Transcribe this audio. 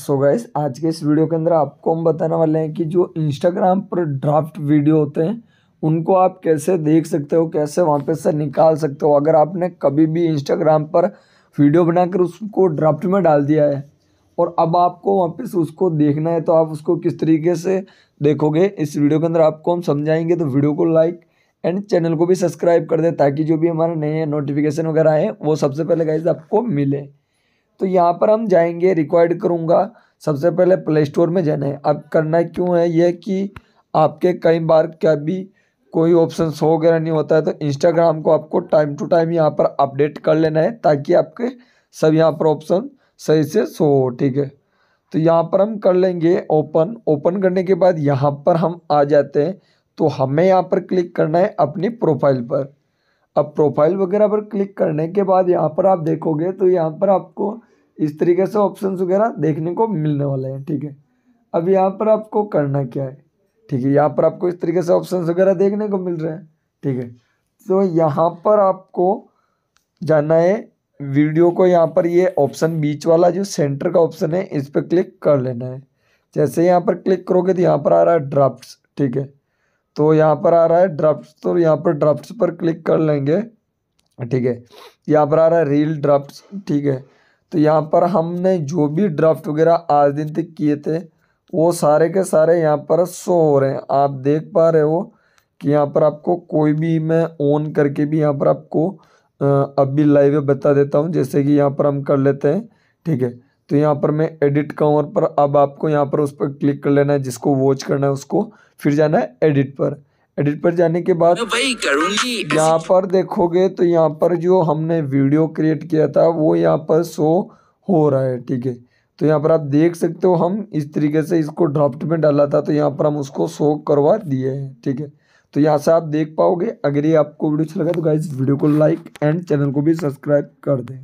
so guys आज के इस वीडियो के अंदर आपको हम बताने वाले हैं कि जो इंस्टाग्राम पर ड्राफ्ट वीडियो होते हैं उनको आप कैसे देख सकते हो कैसे वहाँ पे से निकाल सकते हो अगर आपने कभी भी इंस्टाग्राम पर वीडियो बनाकर उसको ड्राफ्ट में डाल दिया है और अब आपको वापस उसको देखना है तो आप उसको किस तरीके से देखोगे इस वीडियो के अंदर आपको हम समझाएंगे तो वीडियो को लाइक एंड चैनल को भी सब्सक्राइब कर दें ताकि जो भी हमारे नए नोटिफिकेशन वगैरह आए वो सबसे पहले गाइज आपको मिले तो यहाँ पर हम जाएंगे रिक्वायर्ड करूँगा सबसे पहले प्ले स्टोर में जाना है अब करना क्यों है यह कि आपके कई बार क्या भी कोई ऑप्शन शो वगैरह नहीं होता है तो इंस्टाग्राम को आपको टाइम टू टाइम यहाँ पर अपडेट कर लेना है ताकि आपके सब यहाँ पर ऑप्शन सही से शो हो ठीक है तो यहाँ पर हम कर लेंगे ओपन ओपन करने के बाद यहाँ पर हम आ जाते हैं तो हमें यहाँ पर क्लिक करना है अपनी प्रोफाइल पर अब प्रोफाइल वगैरह पर क्लिक करने के बाद यहाँ पर आप देखोगे तो यहाँ पर आपको इस तरीके से ऑप्शन वगैरह देखने को मिलने वाले हैं ठीक है अब यहाँ पर आपको करना क्या है ठीक है यहाँ पर आपको इस तरीके से ऑप्शन वगैरह देखने को मिल रहे हैं ठीक है तो यहाँ पर आपको जाना है वीडियो को यहाँ पर ये ऑप्शन बीच वाला जो सेंटर का ऑप्शन है इस पर क्लिक कर लेना है जैसे यहाँ पर क्लिक करोगे तो यहाँ पर आ रहा है ड्राफ्ट्स ठीक है तो यहाँ पर आ रहा है ड्राफ्ट तो यहाँ पर ड्राफ्ट पर क्लिक कर लेंगे ठीक है यहाँ पर आ रहा है रील ड्राफ्ट ठीक है तो यहाँ पर हमने जो भी ड्राफ्ट वगैरह आज दिन तक किए थे वो सारे के सारे यहाँ पर शो हो रहे हैं आप देख पा रहे हो कि यहाँ पर आपको कोई भी मैं ऑन करके भी यहाँ पर आपको अब भी लाइव बता देता हूँ जैसे कि यहाँ पर हम कर लेते हैं ठीक है तो यहाँ पर मैं एडिट कवर पर अब आपको यहाँ पर उस पर क्लिक कर लेना है जिसको वॉच करना है उसको फिर जाना है एडिट पर एडिट पर जाने के बाद यहाँ पर देखोगे तो यहाँ पर जो हमने वीडियो क्रिएट किया था वो यहाँ पर शो हो रहा है ठीक है तो यहाँ पर आप देख सकते हो हम इस तरीके से इसको ड्राफ्ट में डाला था तो यहाँ पर हम उसको शो करवा दिए हैं ठीक है तो यहाँ से आप देख पाओगे अगर ये आपको वीडियो अच्छा लगा तो गाइज वीडियो को लाइक एंड चैनल को भी सब्सक्राइब कर दें